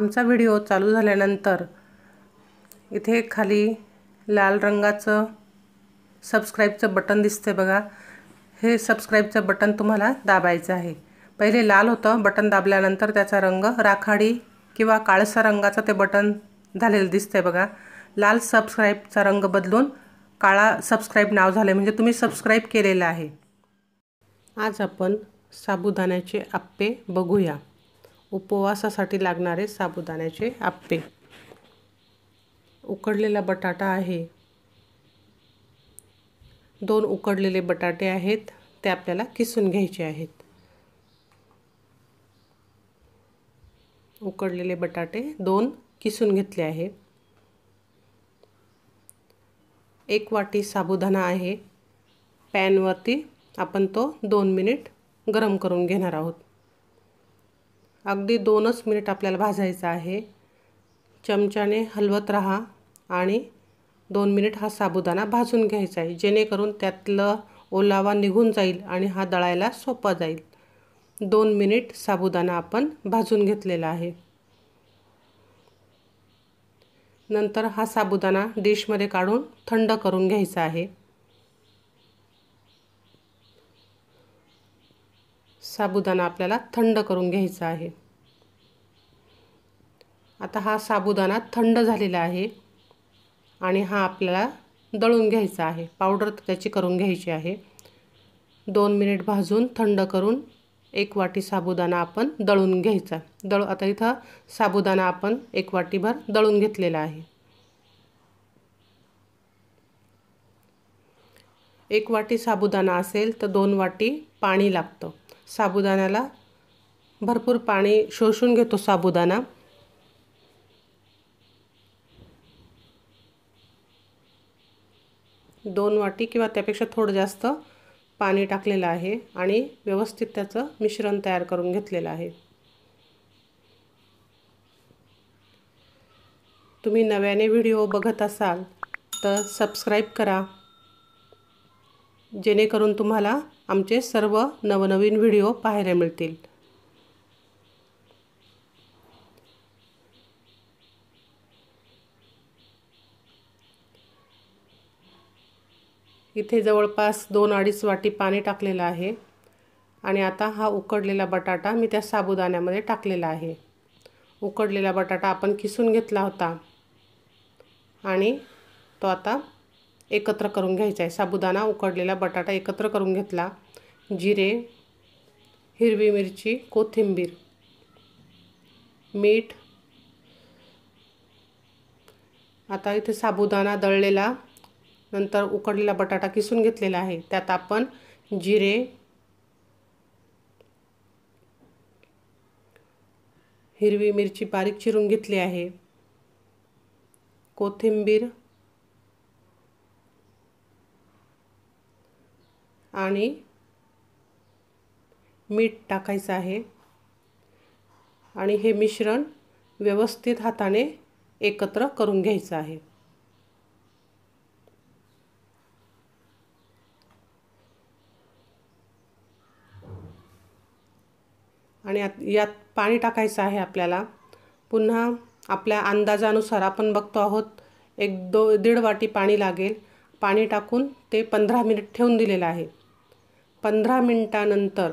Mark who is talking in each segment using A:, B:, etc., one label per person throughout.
A: आमचा व्हिडिओ चालू झाल्यानंतर इथे खाली लाल रंगाचं सबस्क्राईबचं बटन दिसते बघा हे सबस्क्राईबचं बटन तुम्हाला दाबायचं आहे पहिले लाल होतं बटन दाबल्यानंतर त्याचा रंग राखाडी किंवा काळसा रंगाचं ते बटन झालेलं दिसतंय बघा लाल सबस्क्राईबचा रंग बदलून काळा सबस्क्राईब नाव झालं म्हणजे तुम्ही सबस्क्राईब केलेलं आहे आज आपण साबुदाण्याचे आप्पे बघूया उपवासासाठी लागणारे साबुदाण्याचे आप्पे उकडलेला बटाटा आहे दोन उकडलेले बटाटे आहेत ते आपल्याला किसून घ्यायचे आहेत उकडलेले बटाटे दोन किसून घेतले आहे एक वाटी साबुदाणा आहे पॅनवरती आपण तो दोन मिनिट गरम करून घेणार आहोत अगदी दोनच मिनिट आपल्याला भाजायचं आहे चमच्याने हलवत राहा आणि दोन मिनिट हा साबुदाणा भाजून घ्यायचा आहे जेणेकरून त्यातलं ओलावा निघून जाईल आणि हा दळायला सोपा जाईल दोन मिनिट साबुदाणा आपण भाजून घेतलेला आहे नंतर हा साबुदाणा डिशमध्ये काढून थंड करून घ्यायचा आहे साबुदाणा आपल्याला थंड करून घ्यायचा आहे आता हा साबुदाणा थंड झालेला आहे आणि हा आपल्याला दळून घ्यायचा आहे पावडर त्याची करून घ्यायची आहे दोन मिनिट भाजून थंड करून एक वाटी साबुदाणा आपण दळून घ्यायचा दळ आता इथं साबुदाणा आपण एक वाटीभर दळून घेतलेला आहे एक वाटी साबुदाणा असेल तर दोन वाटी पाणी लागतं साबुदाण्याला भरपूर पाणी शोषून घेतो साबुदाणा दोन वाटी किंवा त्यापेक्षा थोडं जास्त पाणी टाकलेलं आहे आणि व्यवस्थित त्याचं मिश्रण तयार करून घेतलेलं आहे तुम्ही नव्याने व्हिडिओ बघत असाल तर सबस्क्राईब करा जेणेकरून तुम्हाला आमचे सर्व नवनवीन व्हिडिओ पाहायला मिळतील इथे जवळपास दोन अडीच वाटी पाणी टाकलेलं आहे आणि आता हा उकडलेला बटाटा मी त्या साबुदाण्यामध्ये टाकलेला आहे उकडलेला बटाटा आपण किसून घेतला होता आणि तो आता एकत्र करून घ्यायचा आहे साबुदाणा उकडलेला बटाटा एकत्र करून घेतला जिरे हिरवी मिरची कोथिंबीर मीठ आता इथे साबुदाणा दळलेला नंतर उकडलेला बटाटा किसून घेतलेला आहे त्यात आपण जिरे हिरवी मिरची बारीक चिरून घेतली आहे कोथिंबीर आणि मीठ टाकायचं आहे आणि हे मिश्रण व्यवस्थित हाताने एकत्र करून घ्यायचं आहे आणि यात पाणी टाकायचं आहे आपल्याला पुन्हा आपल्या अंदाजानुसार आपण बघतो आहोत एक दो दीड वाटी पाणी लागेल पाणी टाकून ते पंधरा मिनिट ठेवून दिलेलं आहे पंधरा मिनटानंतर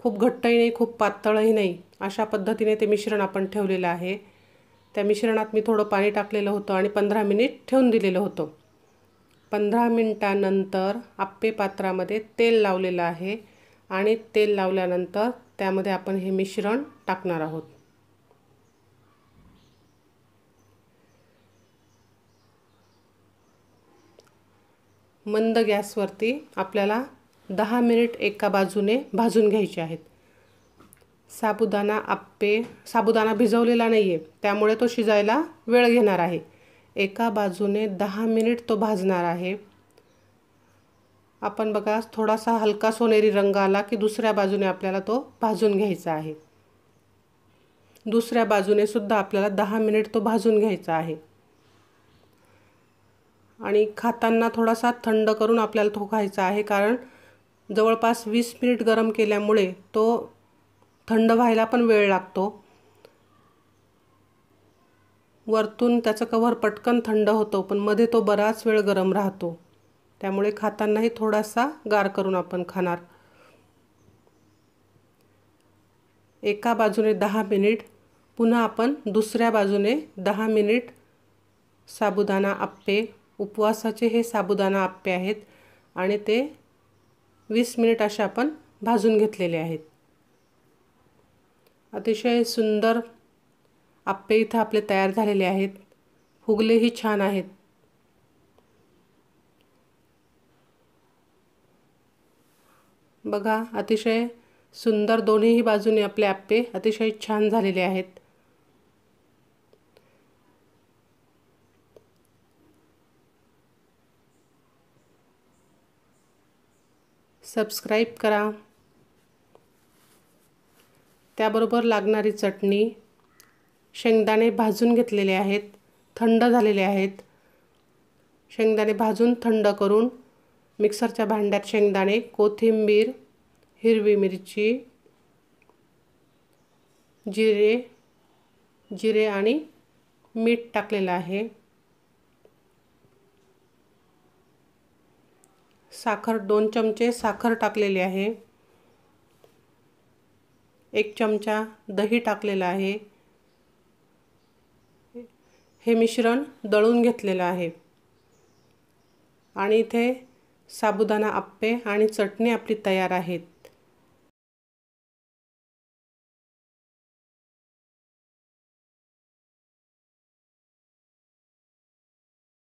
A: खूप घट्टही नाही खूप पातळही नाही अशा पद्धतीने ते मिश्रण आपण ठेवलेलं आहे त्या मिश्रणात मी थोडं पाणी टाकलेलं होतं आणि पंधरा मिनिट ठेवून दिलेलं होतं पंधरा मिनटानंतर आप्पे पात्रामध्ये तेल लावलेलं आहे आणि तेल लावल्यानंतर त्यामध्ये आपण हे मिश्रण टाकणार आहोत मंद गॅसवरती आपल्याला दहा मिनिट एका बाजूने भाजून घ्यायचे आहेत साबुदाणा आप्पे साबुदाणा भिजवलेला नाही आहे त्यामुळे तो शिजायला वेळ घेणार आहे एका बाजूने दहा मिनिट तो भाजणार आहे आपण बघा थोडासा हलका सोनेरी रंग आला की दुसऱ्या बाजूने आपल्याला तो भाजून घ्यायचा आहे दुसऱ्या बाजूने सुद्धा आपल्याला दहा मिनिट तो भाजून घ्यायचा आहे आणि खाताना थोडासा थंड करून आपल्याला तो खायचा आहे कारण जवळपास वीस मिनिट गरम केल्यामुळे तो थंड व्हायला पण वेळ लागतो वरतून त्याचं कव्हर पटकन थंड होतो पण मध्ये तो बराच वेळ गरम राहतो त्यामुळे खातानाही थोडासा गार करून आपण खाणार एका बाजूने दहा मिनिट पुन्हा आपण दुसऱ्या बाजूने दहा मिनिट साबुदाणा आप्पे उपवासाचे हे साबुदाणा आप्पे आहेत आणि ते वीस मिनिट असे आपण भाजून घेतलेले आहेत अतिशय सुंदर आप्पे इथं आपले तयार झालेले आहेत फुगलेही छान आहेत बघा अतिशय सुंदर दोन्हीही बाजूने आपले आप्पे अतिशय छान झालेले आहेत सबस्क्राईब करा त्याबरोबर लागणारी चटणी शेंगदाणे भाजून घेतलेले आहेत थंड झालेले आहेत शेंगदाणे भाजून थंड करून मिक्सरच्या भांड्यात शेंगदाणे कोथिंबीर हिरवी मिरची जिरे जिरे आणि मीठ टाकलेलं आहे साखर दोन चमचे साखर टाकलेली आहे एक चमचा दही टाकलेला आहे हे मिश्रण दळून घेतलेलं आहे आणि इथे साबुदाणा आप्पे आणि चटणी आपली तयार आहेत